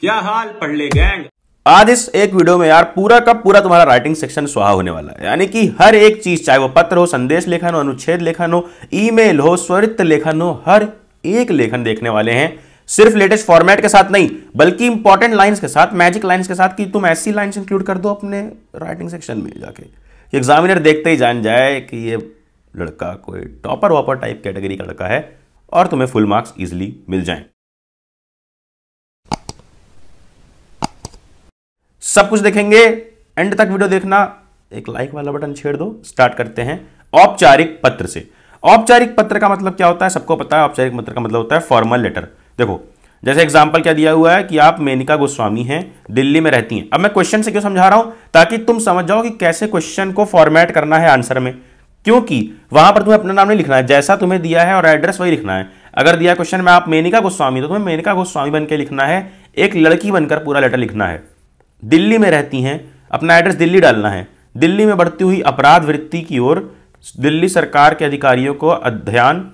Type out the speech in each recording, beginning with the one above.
क्या हाल पढ़ ले गैंग आज इस एक वीडियो में यार पूरा का पूरा तुम्हारा राइटिंग सेक्शन सुहा होने वाला है यानी कि हर एक चीज चाहे वो पत्र हो संदेश लेखन हो अनुच्छेद लेखन हो ईमेल हो स्वरित लेखन हो हर एक लेखन देखने वाले हैं सिर्फ लेटेस्ट फॉर्मेट के साथ नहीं बल्कि इंपॉर्टेंट लाइंस के साथ मैजिक लाइंस के साथ कि तुम ऐसी लाइंस इंक्लूड कर दो अपने राइटिंग सेक्शन में जाके एग्जामिनर देखते ही जान जाए कि ये लड़का कोई टॉपर वॉपर टाइप कैटेगरी का लड़का है और तुम्हें फुल मार्क्स इजिली मिल जाए सब कुछ देखेंगे एंड तक वीडियो देखना एक लाइक वाला बटन छेड़ दो स्टार्ट करते हैं औपचारिक पत्र से औपचारिक पत्र का मतलब क्या होता है सबको पता है औपचारिक पत्र का मतलब होता है फॉर्मल लेटर देखो जैसे एग्जाम्पल क्या दिया हुआ है कि आप मेनिका गोस्वामी हैं दिल्ली में रहती हैं अब मैं क्वेश्चन से क्यों समझा रहा हूं ताकि तुम समझ जाओ कि कैसे क्वेश्चन को फॉर्मेट करना है आंसर में क्योंकि वहां पर तुम्हें अपना नाम नहीं लिखना है जैसा तुम्हें दिया है और एड्रेस वही लिखना है अगर दिया क्वेश्चन में आप मेनिका गोस्वामी तो तुम्हें मेनिका गोस्वामी बन के लिखना है एक लड़की बनकर पूरा लेटर लिखना है दिल्ली में रहती हैं अपना एड्रेस दिल्ली डालना है दिल्ली में बढ़ती हुई अपराध वृत्ति की ओर दिल्ली सरकार के अधिकारियों को अध्ययन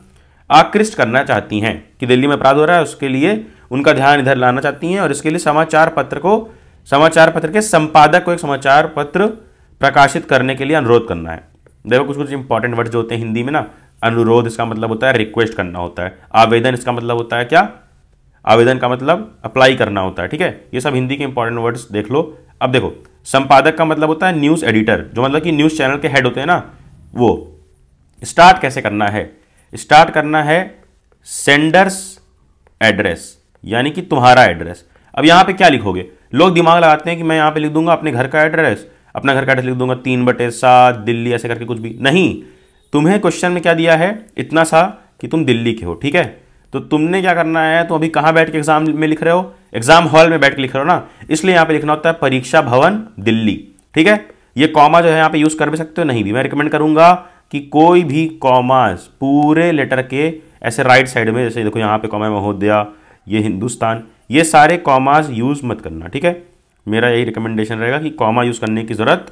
आकृष्ट करना चाहती हैं कि दिल्ली में अपराध हो रहा है उसके लिए उनका ध्यान इधर लाना चाहती हैं और इसके लिए समाचार पत्र को समाचार पत्र के संपादक को एक समाचार पत्र प्रकाशित करने के लिए अनुरोध करना है देखो कुछ कुछ इंपॉर्टेंट वर्ड्स जो होते हैं हिंदी में ना अनुरोध इसका मतलब होता है रिक्वेस्ट करना होता है आवेदन इसका मतलब होता है क्या आवेदन का मतलब अप्लाई करना होता है ठीक है ये सब हिंदी के इंपॉर्टेंट वर्ड्स देख लो अब देखो संपादक का मतलब होता है न्यूज़ एडिटर जो मतलब कि न्यूज़ चैनल के हेड होते हैं ना वो स्टार्ट कैसे करना है स्टार्ट करना है सेंडर्स एड्रेस यानी कि तुम्हारा एड्रेस अब यहाँ पे क्या लिखोगे लोग दिमाग लगाते हैं कि मैं यहाँ पे लिख दूंगा अपने घर का एड्रेस अपना घर का एड्रेस लिख दूंगा तीन बटे सात दिल्ली ऐसे करके कुछ भी नहीं तुम्हें क्वेश्चन में क्या दिया है इतना सा कि तुम दिल्ली के हो ठीक है तो तुमने क्या करना है तुम तो अभी कहाँ बैठ के एग्जाम में लिख रहे हो एग्जाम हॉल में बैठ के लिख रहे हो ना इसलिए यहाँ पे लिखना होता है परीक्षा भवन दिल्ली ठीक है ये कॉमा जो है यहाँ पे यूज कर भी सकते हो नहीं भी मैं रिकमेंड करूंगा कि कोई भी कॉमास पूरे लेटर के ऐसे राइट साइड में जैसे देखो यहाँ पे कॉमा महोदया ये हिंदुस्तान ये सारे कॉमास यूज मत करना ठीक है मेरा यही रिकमेंडेशन रहेगा कि कॉमा यूज करने की जरूरत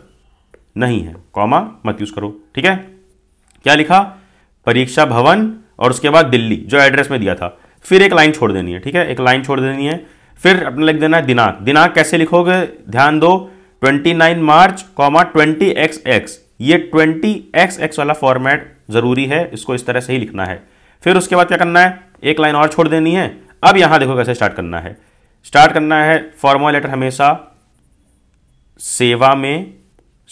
नहीं है कॉमा मत यूज करो ठीक है क्या लिखा परीक्षा भवन और उसके बाद दिल्ली जो एड्रेस में दिया था फिर एक लाइन छोड़ देनी है ठीक है एक लाइन छोड़ देनी है फिर अपने लिख देना है दिनांक दिनांक कैसे लिखोगे ध्यान दो 29 March comma twenty X X ये एक्स वाला फॉर्मेट ज़रूरी है इसको इस तरह से ही लिखना है फिर उसके बाद क्या करना है एक लाइन और छोड़ देनी है अब यहां देखो कैसे स्टार्ट करना है स्टार्ट करना है फॉर्मल लेटर हमेशा सेवा में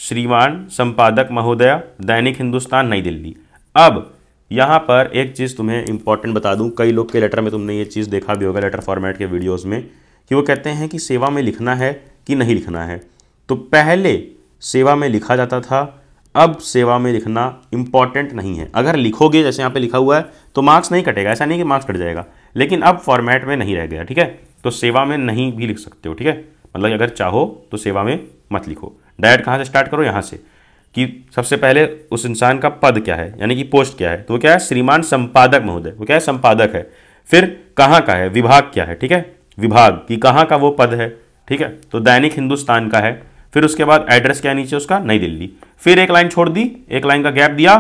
श्रीमान संपादक महोदय दैनिक हिंदुस्तान नई दिल्ली अब यहाँ पर एक चीज़ तुम्हें इंपॉर्टेंट बता दूँ कई लोग के लेटर में तुमने ये चीज़ देखा भी होगा लेटर फॉर्मेट के वीडियोज़ में कि वो कहते हैं कि सेवा में लिखना है कि नहीं लिखना है तो पहले सेवा में लिखा जाता था अब सेवा में लिखना इम्पॉर्टेंट नहीं है अगर लिखोगे जैसे यहाँ पे लिखा हुआ है तो मार्क्स नहीं कटेगा ऐसा नहीं कि मार्क्स कट जाएगा लेकिन अब फॉर्मेट में नहीं रह गया ठीक है तो सेवा में नहीं भी लिख सकते हो ठीक है मतलब अगर चाहो तो सेवा में मत लिखो डायरेक्ट कहाँ से स्टार्ट करो यहाँ से कि सबसे पहले उस इंसान का पद क्या है यानी कि पोस्ट क्या है तो क्या है श्रीमान संपादक महोदय वो क्या है संपादक है फिर कहाँ का है विभाग क्या है ठीक है विभाग कि कहाँ का वो पद है ठीक है तो दैनिक हिंदुस्तान का है फिर उसके बाद एड्रेस क्या नीचे उसका नई दिल्ली फिर एक लाइन छोड़ दी एक लाइन का गैप दिया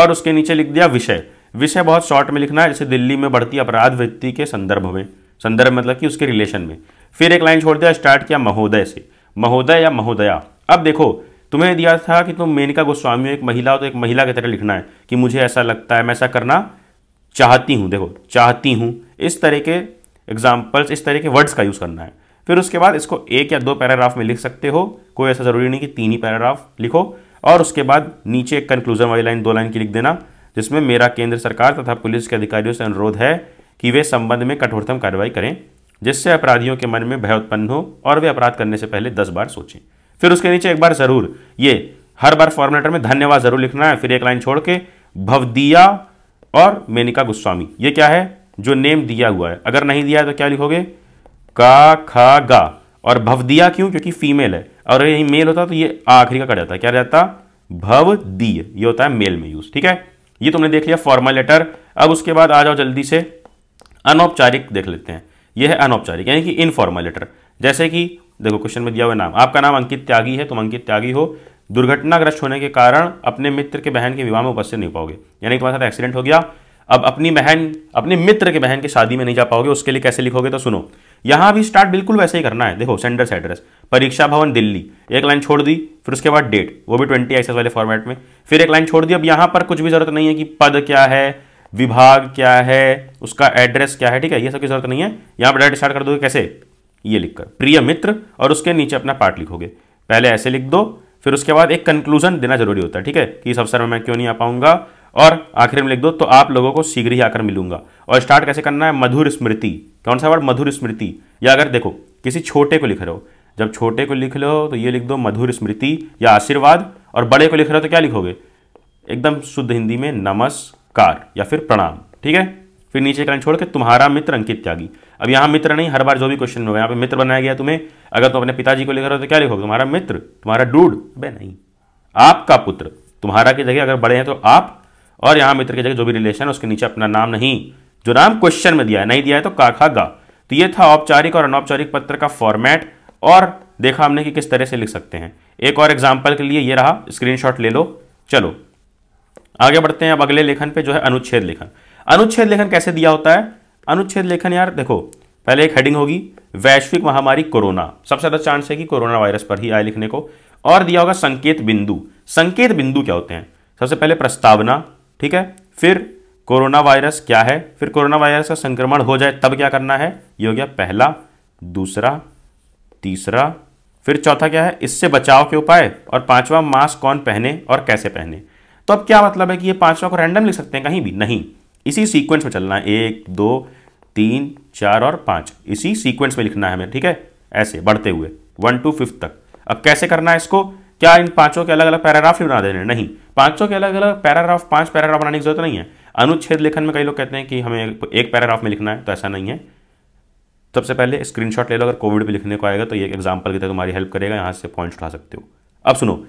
और उसके नीचे लिख दिया विषय विषय बहुत शॉर्ट में लिखना है जैसे दिल्ली में बढ़ती अपराध वृत्ति के संदर्भ में संदर्भ मतलब कि उसके रिलेशन में फिर एक लाइन छोड़ दिया स्टार्ट किया महोदय से महोदय या महोदया अब देखो तुम्हें दिया था कि तुम मेनका गोस्वामी हो एक महिला हो तो एक महिला की तरह लिखना है कि मुझे ऐसा लगता है मैं ऐसा करना चाहती हूँ देखो चाहती हूँ इस तरह के एग्जाम्पल्स इस तरह के वर्ड्स का यूज़ करना है फिर उसके बाद इसको एक या दो पैराग्राफ में लिख सकते हो कोई ऐसा ज़रूरी नहीं कि तीन ही पैराग्राफ लिखो और उसके बाद नीचे एक कंक्लूजन वाली लाइन दो लाइन की लिख देना जिसमें मेरा केंद्र सरकार तथा पुलिस के अधिकारियों से अनुरोध है कि वे संबंध में कठोरतम कार्रवाई करें जिससे अपराधियों के मन में भय उत्पन्न हो और वे अपराध करने से पहले दस बार सोचें फिर उसके नीचे एक बार ज़रूर ये हर बार फॉर्मलेटर में धन्यवाद ज़रूर लिखना है फिर एक लाइन छोड़ के भवदिया और मेनिका गोस्वामी ये क्या है जो नेम दिया हुआ है अगर नहीं दिया है तो क्या लिखोगे का खा गा और भवदिया क्यों क्योंकि फीमेल है और यही मेल होता तो ये आखिरी का कट जाता क्या जाता दी ये होता है मेल में यूज ठीक है ये तुमने देख लिया फॉर्मल लेटर अब उसके बाद आ जाओ जल्दी से अनौपचारिक देख लेते हैं यह है अनौपचारिक यानी कि इनफॉर्मल लेटर जैसे कि देखो क्वेश्चन में दिया हुआ नाम आपका नाम अंकित त्यागी है तुम अंकित त्यागी हो दुर्घटनाग्रस्त होने के कारण अपने मित्र के बहन के विवाह में उपस्थित नहीं पाओगे यानी तुम्हारे साथ एक्सीडेंट हो गया अब अपनी बहन अपने मित्र के बहन की शादी में नहीं जा पाओगे उसके लिए कैसे लिखोगे तो सुनो यहाँ भी स्टार्ट बिल्कुल वैसे ही करना है देखो सेंडर से एड्रेस परीक्षा भवन दिल्ली एक लाइन छोड़ दी फिर उसके बाद डेट वो भी ट्वेंटी एक्सएस वाले फॉर्मेट में फिर एक लाइन छोड़ दी अब यहाँ पर कुछ भी जरूरत नहीं है कि पद क्या है विभाग क्या है उसका एड्रेस क्या है ठीक है ये सब की जरूरत नहीं है यहाँ पर डायरेक्ट स्टार्ट कर दोगे कैसे ये लिखकर प्रिय मित्र और उसके नीचे अपना पार्ट लिखोगे पहले ऐसे लिख दो फिर उसके बाद एक कंक्लूजन देना जरूरी होता है ठीक है कि इस अवसर में मैं क्यों नहीं आ पाऊंगा और आखिर में लिख दो तो आप लोगों को शीघ्र ही आकर मिलूंगा और स्टार्ट कैसे करना है मधुर स्मृति कौन सा वर्ड मधुर स्मृति या अगर देखो किसी छोटे को लिख रहे हो जब छोटे को लिख लो तो ये लिख दो मधुर स्मृति या आशीर्वाद और बड़े को लिख रहे हो तो क्या लिखोगे एकदम शुद्ध हिंदी में नमस्कार या फिर प्रणाम ठीक है फिर नीचे करें छोड़ के तुम्हारा मित्र अंकित त्यागी अब यहाँ मित्र नहीं हर बार जो भी क्वेश्चन में यहाँ पे मित्र बनाया गया तुम्हें अगर तुम अपने पिताजी को लेकर हो तो क्या लिखोगे तुम्हारा मित्र तुम्हारा डूड बे नहीं आपका पुत्र तुम्हारा की जगह अगर बड़े हैं तो आप और यहाँ मित्र की जगह जो भी रिलेशन है उसके नीचे अपना नाम नहीं जो नाम क्वेश्चन में दिया है नहीं दिया है तो काखा गा तो ये था औपचारिक और अनौपचारिक पत्र का फॉर्मेट और देखा हमने कि किस तरह से लिख सकते हैं एक और एग्जाम्पल के लिए ये रहा स्क्रीनशॉट ले लो चलो आगे बढ़ते हैं अब अगले लेखन पे जो है अनुच्छेद लेखन अनुच्छेद लेखन कैसे दिया होता है अनुच्छेद लेखन यार देखो पहले एक हेडिंग होगी वैश्विक महामारी कोरोना सबसे ज़्यादा चांस है कि कोरोना वायरस पर ही आए लिखने को और दिया होगा संकेत बिंदु संकेत बिंदु क्या होते हैं सबसे पहले प्रस्तावना ठीक है फिर कोरोना वायरस क्या है फिर कोरोना वायरस का संक्रमण हो जाए तब क्या करना है ये हो गया पहला दूसरा तीसरा फिर चौथा क्या है इससे बचाव के उपाय और पांचवा मास्क कौन पहने और कैसे पहने तो अब क्या मतलब है कि ये पांचवा को रैंडम लिख सकते हैं कहीं भी नहीं इसी सीक्वेंस में चलना है एक दो तीन चार और पाँच इसी सीक्वेंस में लिखना है हमें ठीक है ऐसे बढ़ते हुए वन टू फिफ्थ तक अब कैसे करना है इसको क्या इन पांचों के अलग अलग पैराग्राफ ही बना देने नहीं पांचों के अलग अलग पैराग्राफ पांच पैराग्राफ बनाने की जरूरत नहीं है अनुच्छेद लेखन में कई लोग कहते हैं कि हमें एक पैराग्राफ में लिखना है तो ऐसा नहीं है सबसे पहले स्क्रीनशॉट ले लो अगर कोविड पे लिखने को आएगा तो ये एग्जाम्पल की तरह तुम्हारी हेल्प करेगा यहाँ से पॉइंट्स उठा सकते हो अब सुनो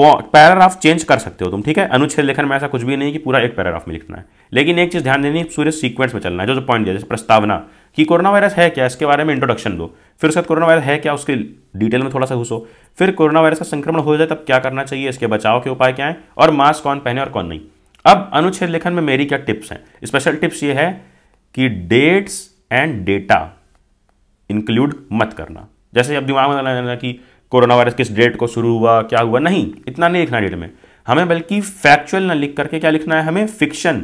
पैराग्राफ चेंज कर सकते हो तुम ठीक है अनुच्छेद लेखन में ऐसा कुछ भी नहीं कि पूरा एक पैराग्राफ में लिखना है लेकिन एक चीज़ ध्यान देनी पूरे सीक्वेंस में चलना है जो जो पॉइंट दिया जैसे प्रस्तावना कि कोरोना वायरस है क्या इसके बारे में इंट्रोडक्शन दो फिर उसके बाद कोरोना वायरस है क्या उसके डिटेल में थोड़ा सा घुसो फिर कोरोना वायरस का संक्रमण हो जाए तब क्या करना चाहिए इसके बचाव के उपाय क्या है और मास्क कौन पहने और कौन नहीं अब अनुच्छेद लेखन में मेरी क्या टिप्स हैं स्पेशल टिप्स ये है कि डेट्स एंड डेटा इंक्लूड मत करना जैसे अब दिमाग में लगा कि कोरोना वायरस किस डेट को शुरू हुआ क्या हुआ नहीं इतना नहीं लिखना डेट में हमें बल्कि फैक्चुअल ना लिख करके क्या लिखना है हमें फिक्शन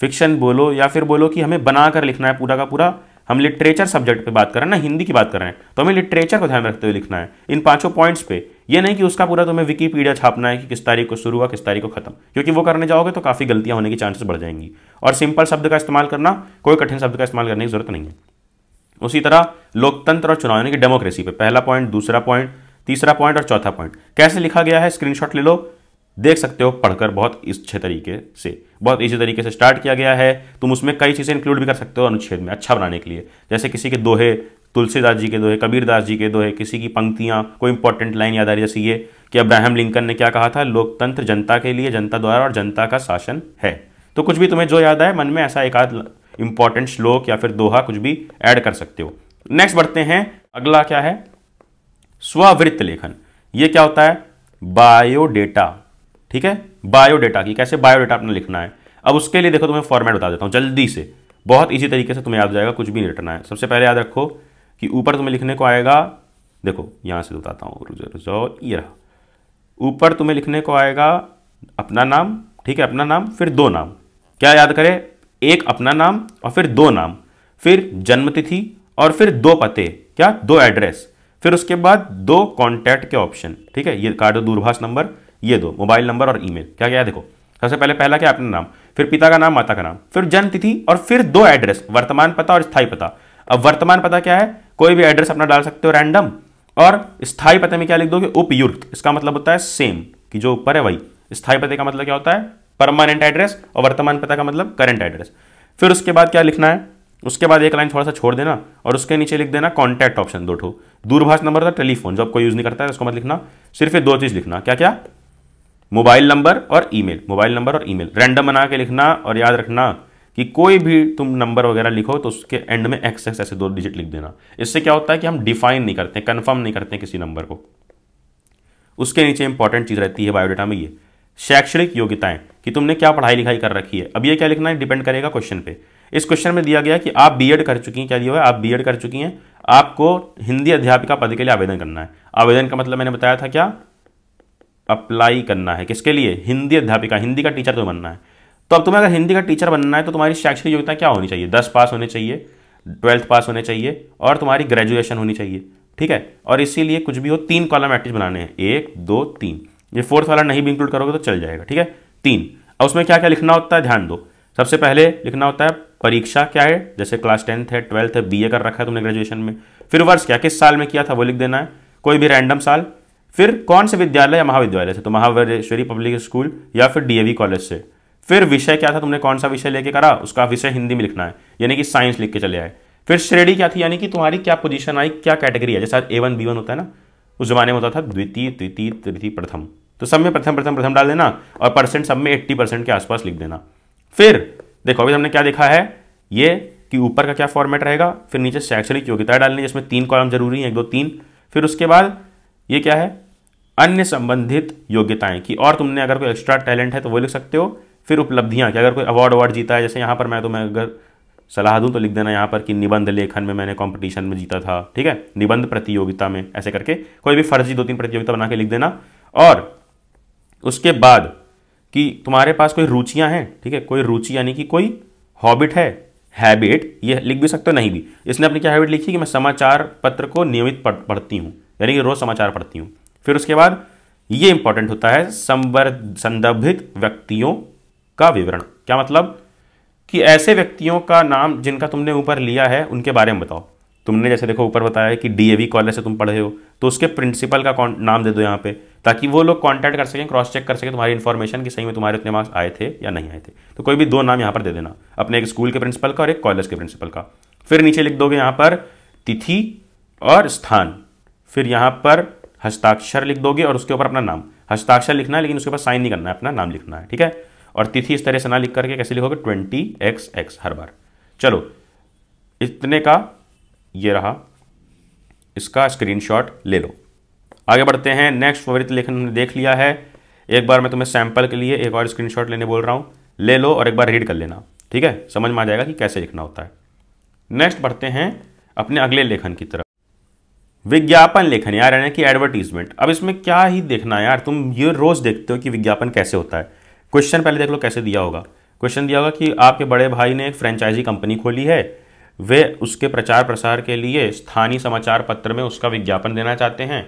फिक्शन बोलो या फिर बोलो कि हमें बना कर लिखना है पूरा का पूरा हम लिटरेचर सब्जेक्ट पे बात कर रहे हैं ना हिंदी की बात कर रहे हैं तो हमें लिटरेचर को ध्यान रखते हुए लिखना है इन पांचों पॉइंट्स पे ये नहीं कि उसका पूरा तुम्हें विकीपीडिया छापना है कि किस तारीख को शुरू हुआ किस तारीख को खत्म क्योंकि वो करने जाओगे तो काफ़ी गलतियां होने की चांसेस बढ़ जाएंगी और सिंपल शब्द का इस्तेमाल करना कोई कठिन शब्द का इस्तेमाल करने की जरूरत नहीं है उसी तरह लोकतंत्र और चुनाव यानी कि डेमोक्रेसी पे पहला पॉइंट दूसरा पॉइंट तीसरा पॉइंट और चौथा पॉइंट कैसे लिखा गया है स्क्रीनशॉट ले लो देख सकते हो पढ़कर बहुत अच्छे तरीके से बहुत इसी तरीके से स्टार्ट किया गया है तुम उसमें कई चीज़ें इंक्लूड भी कर सकते हो अनुच्छेद में अच्छा बनाने के लिए जैसे किसी के दोहे तुलसीदास जी के दोहे कबीरदास जी के दोहे किसी की पंक्तियाँ कोई इंपॉर्टेंट लाइन याद आ रही जैसे ये कि अब्राहम लिंकन ने क्या कहा था लोकतंत्र जनता के लिए जनता द्वारा और जनता का शासन है तो कुछ भी तुम्हें जो याद आए मन में ऐसा एक आध इंपॉर्टेंट श्लोक या फिर दोहा कुछ भी ऐड कर सकते हो नेक्स्ट बढ़ते हैं अगला क्या है स्ववृत्त लेखन ये क्या होता है बायोडेटा ठीक है बायोडेटा की कैसे बायोडेटा आपने लिखना है अब उसके लिए देखो तुम्हें तो फॉर्मेट बता देता हूँ जल्दी से बहुत ईजी तरीके से तुम्हें याद जाएगा कुछ भी नहीं रटना है सबसे पहले याद रखो कि ऊपर तुम्हें लिखने को आएगा देखो यहाँ से बताता हूँ ये रहा ऊपर तुम्हें लिखने को आएगा अपना नाम ठीक है अपना नाम फिर दो नाम क्या याद करें एक अपना नाम और फिर दो नाम फिर जन्मतिथि और फिर दो पते क्या दो एड्रेस फिर उसके बाद दो कॉन्टैक्ट के ऑप्शन ठीक है ये कार्ड दूरभाष नंबर ये दो मोबाइल नंबर और ईमेल क्या क्या है देखो सबसे पहले पहला क्या अपना नाम फिर पिता का नाम माता का नाम फिर जन्म तिथि और फिर दो एड्रेस वर्तमान पता और स्थायी पता अब वर्तमान पता क्या है कोई भी एड्रेस अपना डाल सकते हो रैंडम और स्थायी पते में क्या लिख दो उपयुक्त इसका मतलब होता है सेम कि जो ऊपर है वही स्थायी पते का मतलब क्या होता है परमानेंट एड्रेस और वर्तमान पता का मतलब करंट एड्रेस फिर उसके बाद क्या लिखना है उसके बाद एक लाइन थोड़ा सा छोड़ देना और उसके नीचे लिख देना कॉन्टैक्ट ऑप्शन दो ठो दूरभाष नंबर था टेलीफोन जो आपको यूज़ नहीं करता है उसको मत लिखना सिर्फ ये दो चीज़ लिखना क्या क्या मोबाइल नंबर और ईमेल मोबाइल नंबर और ईमेल रैंडम बना के लिखना और याद रखना कि कोई भी तुम नंबर वगैरह लिखो तो उसके एंड में एक्स एक्स ऐसे दो डिजिट लिख देना इससे क्या होता है कि हम डिफाइन नहीं करते कंफर्म नहीं करते किसी नंबर को उसके नीचे इंपॉर्टेंट चीज़ रहती है बायोडाटा में ये शैक्षणिक योग्यताएं कि तुमने क्या पढ़ाई लिखाई कर रखी है अब ये क्या लिखना है डिपेंड करेगा क्वेश्चन पे इस क्वेश्चन में दिया गया कि आप बीएड कर चुकी हैं क्या दिया हुआ है आप बीएड कर चुकी हैं आपको हिंदी अध्यापिका पद के लिए आवेदन करना है आवेदन का मतलब मैंने बताया था क्या अप्लाई करना है किसके लिए हिंदी अध्यापिका हिंदी का टीचर तो बनना है तो अब तुम्हें अगर हिंदी का टीचर बनना है तो तुम्हारी शैक्षणिक योग्यता क्या होनी चाहिए दस पास होने चाहिए ट्वेल्थ पास होने चाहिए और तुम्हारी ग्रेजुएशन होनी चाहिए ठीक है और इसीलिए कुछ भी हो तीन कॉलम एटलीस्ट बनाने हैं एक दो तीन ये फोर्थ वाला नहीं भी इंक्लूड करोगे तो चल जाएगा ठीक है तीन अब उसमें क्या क्या लिखना होता है ध्यान दो सबसे पहले लिखना होता है परीक्षा क्या है जैसे क्लास टेंथ है ट्वेल्थ है बी कर रखा है तुमने ग्रेजुएशन में फिर वर्ष क्या किस साल में किया था वो लिख देना है कोई भी रैंडम साल फिर कौन से विद्यालय या महाविद्यालय से तो महावेश्वरी पब्लिक स्कूल या फिर डीएवी कॉलेज से फिर विषय क्या था तुमने कौन सा विषय लेके करा उसका विषय हिंदी में लिखना है यानी कि साइंस लिख के चले आए फिर श्रेणी क्या थी यानी कि तुम्हारी क्या पोजीशन आई क्या कैटेगरी है जैसे ए वन बी वन होता है ना उस जमाने में होता था द्वितीय तृतीय तृतीय प्रथम तो सब में प्रथम प्रथम प्रथम डाल देना और परसेंट सब में एट्टी परसेंट के आसपास लिख देना फिर देखो अभी हमने क्या देखा है ये कि ऊपर का क्या फॉर्मेट रहेगा फिर नीचे शैक्षणिक योग्यता डालनी जिसमें तीन कॉलम जरूरी हैं एक दो तीन फिर उसके बाद ये क्या है अन्य संबंधित योग्यताएं कि और तुमने अगर कोई एक्स्ट्रा टैलेंट है तो वो लिख सकते हो फिर उपलब्धियां कि अगर कोई अवार्ड अवार्ड जीता है जैसे यहां पर मैं तुम्हें अगर सलाह दूं तो लिख देना यहां पर कि निबंध लेखन में मैंने कंपटीशन में जीता था ठीक है निबंध प्रतियोगिता में ऐसे करके कोई भी फर्जी दो तीन प्रतियोगिता बना के लिख देना और उसके बाद कि तुम्हारे पास कोई रुचियां हैं ठीक है कोई रुचि यानी कि कोई हॉबिट है हैबिट ये लिख भी सकते हो नहीं भी इसने अपनी क्या हैबिट लिखी कि मैं समाचार पत्र को नियमित पढ़ पढ़ती हूँ यानी कि रोज़ समाचार पढ़ती हूँ फिर उसके बाद ये इंपॉर्टेंट होता है संवर्ध संदर्भित व्यक्तियों का विवरण क्या मतलब कि ऐसे व्यक्तियों का नाम जिनका तुमने ऊपर लिया है उनके बारे में बताओ तुमने जैसे देखो ऊपर बताया कि डी कॉलेज से तुम पढ़े हो तो उसके प्रिंसिपल का कौन नाम दे दो यहाँ पे ताकि वो लोग कॉन्टैक्ट कर सकें क्रॉस चेक कर सकें तुम्हारी इन्फॉर्मेशन कि सही में तुम्हारे उतने मार्क्स आए थे या नहीं आए थे तो कोई भी दो नाम यहाँ पर दे देना अपने एक स्कूल के प्रिंसिपल का और एक कॉलेज के प्रिंसिपल का फिर नीचे लिख दोगे यहाँ पर तिथि और स्थान फिर यहाँ पर हस्ताक्षर लिख दोगे और उसके ऊपर अपना नाम हस्ताक्षर लिखना है लेकिन उसके ऊपर साइन नहीं करना है अपना नाम लिखना है ठीक है और तिथि इस तरह से ना लिख करके कैसे लिखोगे ट्वेंटी एक्स एक्स हर बार चलो इतने का ये रहा इसका स्क्रीनशॉट ले लो आगे बढ़ते हैं नेक्स्ट फेवरेट लेखन हमने देख लिया है एक बार मैं तुम्हें सैंपल के लिए एक बार स्क्रीनशॉट लेने बोल रहा हूँ ले लो और एक बार रीड कर लेना ठीक है समझ में आ जाएगा कि कैसे लिखना होता है नेक्स्ट बढ़ते हैं अपने अगले लेखन की तरफ विज्ञापन लेखन यार यानी कि एडवर्टीजमेंट अब इसमें क्या ही देखना है यार तुम ये रोज़ देखते हो कि विज्ञापन कैसे होता है क्वेश्चन पहले देख लो कैसे दिया होगा क्वेश्चन दिया होगा कि आपके बड़े भाई ने एक फ्रेंचाइजी कंपनी खोली है वे उसके प्रचार प्रसार के लिए स्थानीय समाचार पत्र में उसका विज्ञापन देना चाहते हैं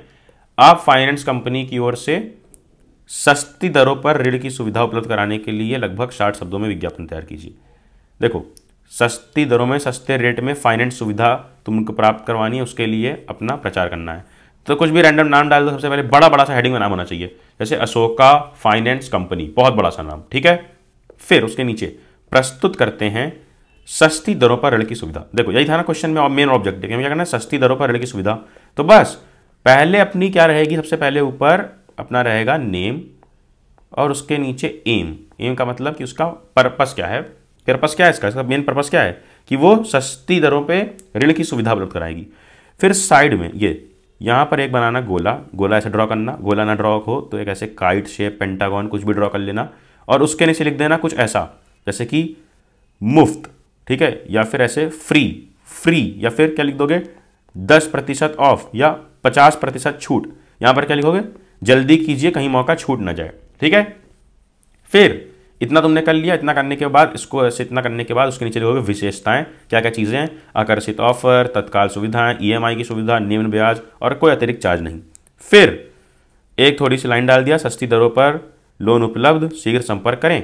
आप फाइनेंस कंपनी की ओर से सस्ती दरों पर ऋण की सुविधा उपलब्ध कराने के लिए लगभग साठ शब्दों में विज्ञापन तैयार कीजिए देखो सस्ती दरों में सस्ते रेट में फाइनेंस सुविधा तुमको प्राप्त करवानी है उसके लिए अपना प्रचार करना है तो कुछ भी रैंडम नाम डाल दो सबसे पहले बड़ा बड़ा सा हेडिंग में नाम होना चाहिए जैसे अशोका फाइनेंस कंपनी बहुत बड़ा सा नाम ठीक है फिर उसके नीचे प्रस्तुत करते हैं सस्ती दरों पर ऋण की सुविधा देखो यही था ना क्वेश्चन में मेन ऑब्जेक्ट क्या करना है सस्ती दरों पर ऋण की सुविधा तो बस पहले अपनी क्या रहेगी सबसे पहले ऊपर अपना रहेगा नेम और उसके नीचे एम एम का मतलब कि उसका पर्पस क्या है पर्पस क्या है इसका इसका मेन पर्पस क्या है कि वो सस्ती दरों पे ऋण की सुविधा उपलब्ध कराएगी फिर साइड में ये यहाँ पर एक बनाना गोला गोला ऐसे ड्रॉ करना गोला ना ड्रॉ हो तो एक ऐसे काइट शेप पेंटागॉन कुछ भी ड्रॉ कर लेना और उसके नीचे लिख देना कुछ ऐसा जैसे कि मुफ्त ठीक है या फिर ऐसे फ्री फ्री या फिर क्या लिख दोगे दस प्रतिशत ऑफ या पचास प्रतिशत छूट यहां पर क्या लिखोगे जल्दी कीजिए कहीं मौका छूट ना जाए ठीक है फिर इतना तुमने कर लिया इतना करने के बाद इसको ऐसे इतना करने के बाद उसके नीचे लिखोगे विशेषताएं क्या क्या चीज़ें हैं आकर्षित ऑफर तत्काल सुविधाएं ईएमआई e की सुविधा निम्न ब्याज और कोई अतिरिक्त चार्ज नहीं फिर एक थोड़ी सी लाइन डाल दिया सस्ती दरों पर लोन उपलब्ध शीघ्र संपर्क करें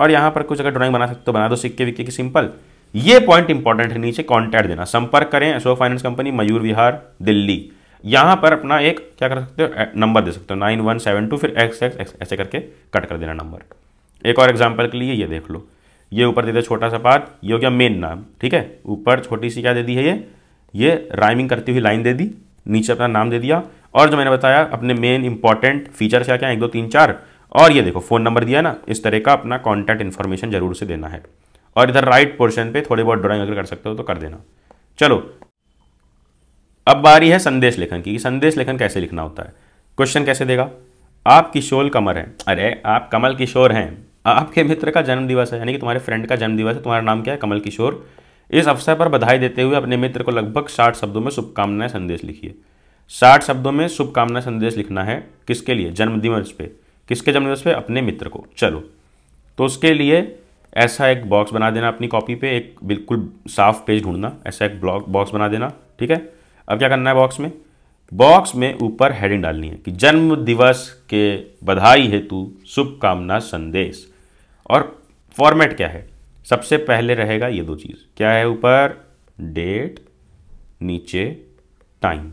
और यहां पर कुछ अगर ड्राइंग बना सकते हो बना दो सिक्के विक्के की सिंपल ये पॉइंट इंपॉर्टेंट है नीचे कॉन्टैक्ट देना संपर्क करें अशोक फाइनेंस कंपनी मयूर विहार दिल्ली यहां पर अपना एक क्या कर सकते हो नंबर दे सकते हो नाइन वन सेवन टू फिर एक्स एक्स एक्स ऐसे करके कट कर देना नंबर एक और एग्जाम्पल के लिए ये देख लो ये ऊपर दे दे छोटा सा पार्ट ये हो गया मेन नाम ठीक है ऊपर छोटी सी क्या दे दी है ये ये राइमिंग करती हुई लाइन दे दी नीचे अपना नाम दे दिया और जो मैंने बताया अपने मेन इंपॉर्टेंट फीचर क्या क्या एक दो तीन चार और ये देखो फ़ोन नंबर दिया ना इस तरह का अपना कॉन्टैक्ट इन्फॉर्मेशन जरूर से देना है और इधर राइट पोर्शन पे थोड़ी बहुत ड्राइंग अगर कर सकते हो तो कर देना चलो अब बारी है संदेश लेखन की संदेश लेखन कैसे लिखना होता है क्वेश्चन कैसे देगा आप किशोर कमर हैं अरे आप कमल किशोर हैं आपके मित्र का जन्मदिवस है यानी कि तुम्हारे फ्रेंड का जन्मदिवस है तुम्हारा नाम क्या है कमल किशोर इस अवसर पर बधाई देते हुए अपने मित्र को लगभग साठ शब्दों में शुभकामनाएं संदेश लिखिए साठ शब्दों में शुभकामना संदेश लिखना है किसके लिए जन्मदिवस पे किसके जन्मदिवस पे अपने मित्र को चलो तो उसके लिए ऐसा एक बॉक्स बना देना अपनी कॉपी पे एक बिल्कुल साफ पेज ढूंढना ऐसा एक ब्लॉक बॉक्स बना देना ठीक है अब क्या करना है बॉक्स में बॉक्स में ऊपर हेडिंग डालनी है कि जन्म दिवस के बधाई हेतु शुभकामना संदेश और फॉर्मेट क्या है सबसे पहले रहेगा ये दो चीज़ क्या है ऊपर डेट नीचे टाइम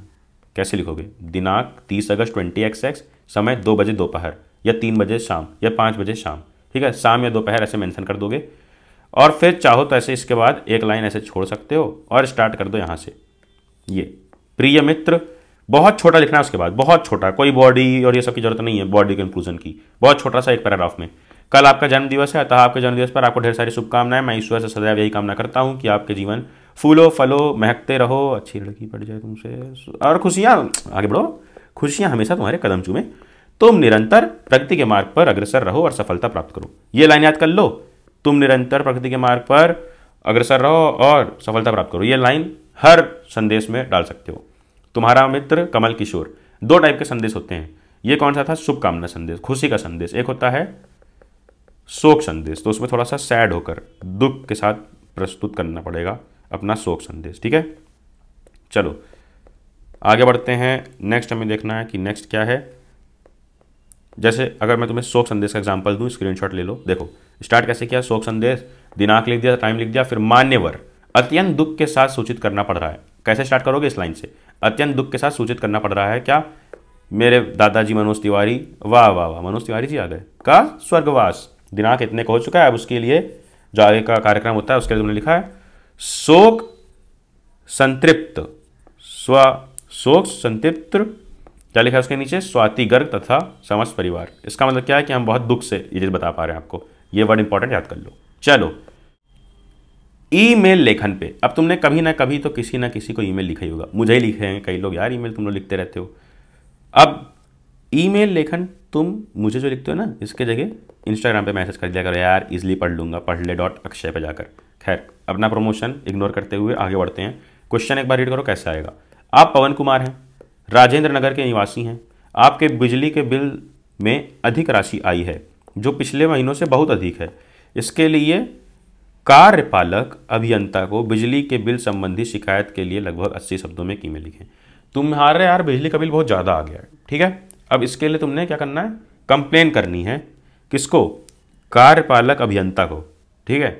कैसे लिखोगे दिनांक 30 अगस्त ट्वेंटी एक्स एक्स समय दो बजे दोपहर या तीन बजे शाम या पाँच बजे शाम ठीक है शाम या दोपहर ऐसे मेंशन कर दोगे और फिर चाहो तो ऐसे इसके बाद एक लाइन ऐसे छोड़ सकते हो और स्टार्ट कर दो यहाँ से ये प्रिय मित्र बहुत छोटा लिखना है उसके बाद बहुत छोटा कोई बॉडी और ये सब की जरूरत नहीं है बॉडी कंक्लूजन की बहुत छोटा सा एक पैराग्राफ में कल आपका जन्मदिवस है अतः आपके जन्मदिवस पर आपको ढेर सारी शुभकामनाएं मैं ईश्वर से सदैव यही कामना करता हूँ कि आपके जीवन फूलो फलो महकते रहो अच्छी लड़की पड़ जाए तुमसे और खुशियाँ आगे बढ़ो खुशियाँ हमेशा तुम्हारे कदम चूमें तुम निरंतर प्रगति के मार्ग पर अग्रसर रहो और सफलता प्राप्त करो ये लाइन याद कर लो तुम निरंतर प्रगति के मार्ग पर अग्रसर रहो और सफलता प्राप्त करो ये लाइन हर संदेश में डाल सकते हो तुम्हारा मित्र कमल किशोर दो टाइप के संदेश होते हैं ये कौन सा था शुभकामना संदेश खुशी का संदेश एक होता है शोक संदेश तो उसमें थोड़ा सा सैड होकर दुख के साथ प्रस्तुत करना पड़ेगा अपना शोक संदेश ठीक है चलो आगे बढ़ते हैं नेक्स्ट हमें देखना है कि नेक्स्ट क्या है जैसे अगर मैं तुम्हें शोक संदेश का एग्जाम्पल दूँ स्क्रीन ले लो देखो स्टार्ट कैसे किया शोक संदेश दिनांक लिख दिया टाइम लिख दिया फिर मान्यवर अत्यंत दुख के साथ सूचित करना पड़ रहा है कैसे स्टार्ट करोगे इस लाइन से अत्यंत दुख के साथ सूचित करना पड़ रहा है क्या मेरे दादाजी मनोज तिवारी वाह वाह वाह मनोज तिवारी जी आ गए का स्वर्गवास दिनांक इतने को हो चुका है अब उसके लिए जो आगे का कार्यक्रम होता है उसके लिए तुमने लिखा है शोक संतृप्त स्व शोक संतृप्त क्या लिखा है उसके नीचे स्वाति गर्ग तथा समस्त परिवार इसका मतलब क्या है कि हम बहुत दुख से ये चीज़ बता पा रहे हैं आपको ये वर्ड इंपॉर्टेंट याद कर लो चलो ईमेल लेखन पे अब तुमने कभी ना कभी तो किसी ना किसी को ईमेल लिखा ही होगा मुझे ही लिखे हैं कई लोग यार ईमेल तुम लोग लिखते रहते हो अब ईमेल लेखन तुम मुझे जो लिखते हो ना इसके जगह इंस्टाग्राम पे मैसेज कर दिया करो यार इजली पढ़ लूंगा पढ़ ले डॉट अक्षय पे जाकर खैर अपना प्रमोशन इग्नोर करते हुए आगे बढ़ते हैं क्वेश्चन एक बार रीड करो कैसे आएगा आप पवन कुमार हैं राजेंद्र नगर के निवासी हैं आपके बिजली के बिल में अधिक राशि आई है जो पिछले महीनों से बहुत अधिक है इसके लिए कार्यपालक अभियंता को बिजली के बिल संबंधी शिकायत के लिए लगभग अस्सी शब्दों में कीमें लिखें तुम्हारे यार बिजली का बिल बहुत ज़्यादा आ गया है ठीक है अब इसके लिए तुमने क्या करना है कंप्लेन करनी है किसको कार्यपालक अभियंता को ठीक है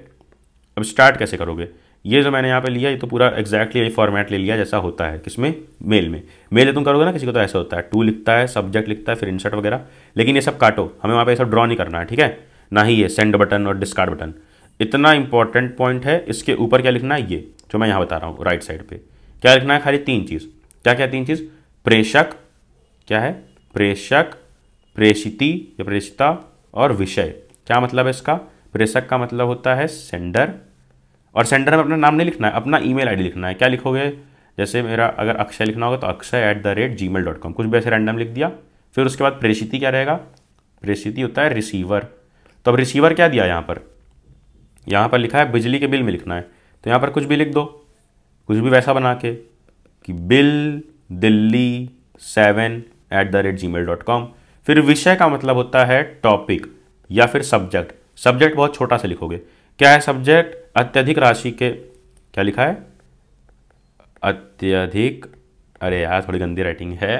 अब स्टार्ट कैसे करोगे ये जो मैंने यहाँ पे लिया ये तो पूरा एक्जैक्टली ये फॉर्मेट ले लिया जैसा होता है किसमें मेल में मेल तुम करोगे ना किसी को तो ऐसा होता है टू लिखता है सब्जेक्ट लिखता है फिर इंसर्ट वगैरह लेकिन ये सब काटो हमें वहाँ पे ये सब ड्रॉ नहीं करना है ठीक है ना ही ये सेंड बटन और डिस्कार्ड बटन इतना इंपॉर्टेंट पॉइंट है इसके ऊपर क्या लिखना है ये जो मैं यहाँ बता रहा हूँ राइट साइड पर क्या लिखना है खाली तीन चीज़ क्या क्या तीन चीज़ प्रेषक क्या है प्रेषक प्रेषिति या प्रेषिता और विषय क्या मतलब है इसका प्रेषक का मतलब होता है सेंडर और सेंटर में अपना नाम नहीं लिखना है अपना ईमेल आईडी लिखना है क्या लिखोगे जैसे मेरा अगर अक्षय लिखना होगा तो Akshay at the rate ji mail dot com कुछ भी ऐसे रैंडम लिख दिया फिर उसके बाद प्रेषिति क्या रहेगा प्रेषिति होता है रिसीवर तो अब रिसीवर क्या दिया यहाँ पर यहाँ पर लिखा है बिजली के बिल में लिखना है तो यहाँ पर कुछ भी लिख दो कुछ भी वैसा बना के कि bill Delhi seven at the rate ji mail dot com फिर विषय का मतलब होता है टॉपिक या फिर सब्जेक्ट सब्जेक्ट बहुत छोटा सा लिखोगे क्या है सब्जेक्ट अत्यधिक राशि के क्या लिखा है अत्यधिक अरे यार थोड़ी गंदी राइटिंग है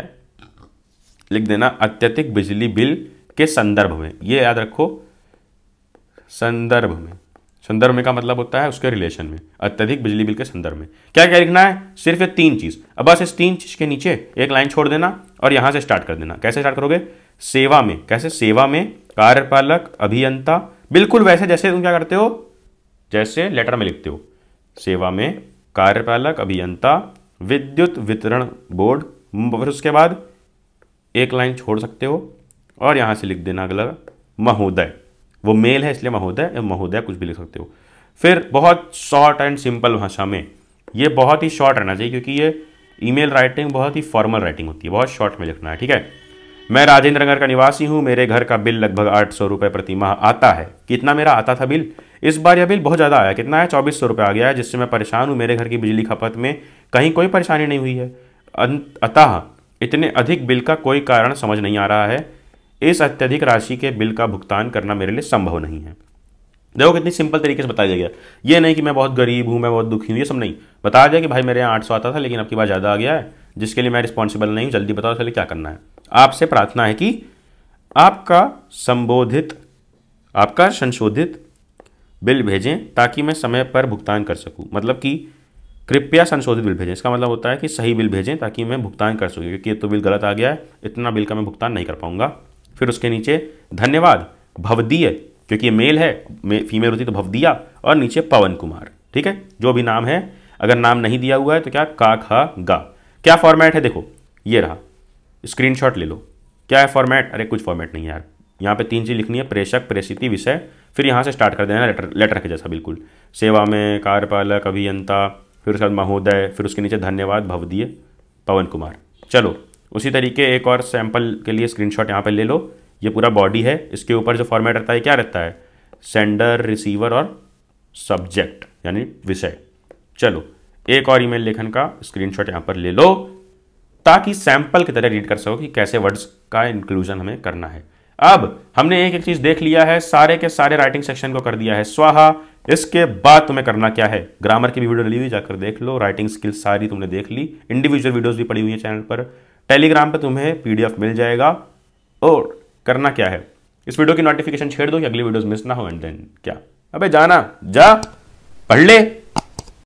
लिख देना अत्यधिक बिजली बिल के संदर्भ में ये याद रखो संदर्भ में संदर्भ में का मतलब होता है उसके रिलेशन में अत्यधिक बिजली बिल के संदर्भ में क्या क्या लिखना है सिर्फ ये तीन चीज़ अब बस इस तीन चीज़ के नीचे एक लाइन छोड़ देना और यहां से स्टार्ट कर देना कैसे स्टार्ट करोगे सेवा में कैसे सेवा में कार्यपालक अभियंता बिल्कुल वैसे जैसे तुम क्या करते हो जैसे लेटर में लिखते हो सेवा में कार्यपालक अभियंता विद्युत वितरण बोर्ड फिर उसके बाद एक लाइन छोड़ सकते हो और यहाँ से लिख देना अगला महोदय वो मेल है इसलिए महोदय या महोदय कुछ भी लिख सकते हो फिर बहुत शॉर्ट एंड सिंपल भाषा में ये बहुत ही शॉर्ट रहना चाहिए क्योंकि ये ईमेल राइटिंग बहुत ही फॉर्मल राइटिंग होती है बहुत शॉर्ट में लिखना है ठीक है मैं राजेंद्र नगर का निवासी हूँ मेरे घर का बिल लगभग आठ सौ रुपये प्रतिमाह आता है कितना मेरा आता था बिल इस बार यह बिल बहुत ज़्यादा आया कितना है चौबीस सौ रुपये आ गया है जिससे मैं परेशान हूँ मेरे घर की बिजली खपत में कहीं कोई परेशानी नहीं हुई है अतः इतने अधिक बिल का कोई कारण समझ नहीं आ रहा है इस अत्यधिक राशि के बिल का भुगतान करना मेरे लिए संभव नहीं है देखो कितनी सिंपल तरीके से बताया गया ये नहीं कि मैं बहुत गरीब हूँ मैं बहुत दुखी हूँ ये सब नहीं बताया गया कि भाई मेरे यहाँ आठ सौ आता था लेकिन आपकी बात ज़्यादा आ गया है जिसके लिए मैं रिस्पॉन्सिबल नहीं हूँ जल्दी बताओ चलिए क्या करना है आपसे प्रार्थना है कि आपका संबोधित आपका संशोधित बिल भेजें ताकि मैं समय पर भुगतान कर सकूं मतलब कि कृपया संशोधित बिल भेजें इसका मतलब होता है कि सही बिल भेजें ताकि मैं भुगतान कर सकूं क्योंकि ये तो बिल गलत आ गया है इतना बिल का मैं भुगतान नहीं कर पाऊंगा फिर उसके नीचे धन्यवाद भवदीय क्योंकि ये मेल है मे, फीमेल होती तो भवदिया और नीचे पवन कुमार ठीक है जो भी नाम है अगर नाम नहीं दिया हुआ है तो क्या का खा गा क्या फॉर्मेट है देखो ये रहा स्क्रीनशॉट ले लो क्या है फॉर्मेट अरे कुछ फॉर्मेट नहीं यार यहाँ पे तीन चीज़ लिखनी है प्रेषक प्रेषिति विषय फिर यहाँ से स्टार्ट कर देना लेटर लेटर के जैसा बिल्कुल सेवा में कार्यपालक अभियंता फिर उसके बाद महोदय फिर उसके नीचे धन्यवाद भवदीय पवन कुमार चलो उसी तरीके एक और सैंपल के लिए स्क्रीनशॉट यहाँ पर ले लो ये पूरा बॉडी है इसके ऊपर जो फॉर्मेट रहता है क्या रहता है सेंडर रिसीवर और सब्जेक्ट यानी विषय चलो एक और ईमेल लेखन का स्क्रीनशॉट यहाँ पर ले लो ताकि सैंपल की तरह रीड कर सको कि कैसे वर्ड्स का इंक्लूजन हमें करना है अब हमने एक एक चीज देख लिया है सारे के सारे राइटिंग सेक्शन को कर दिया है स्वाहा इसके बाद तुम्हें करना क्या है ग्रामर की भी वीडियो डली हुई जाकर देख लो राइटिंग स्किल्स सारी तुमने देख ली इंडिविजुअल वीडियोस भी पड़ी हुई है चैनल पर टेलीग्राम पर तुम्हें पीडीएफ मिल जाएगा और करना क्या है इस वीडियो की नोटिफिकेशन छेड़ दो कि अगली वीडियोज मिस ना हो एंड देन क्या अबे जाना जा पढ़ ले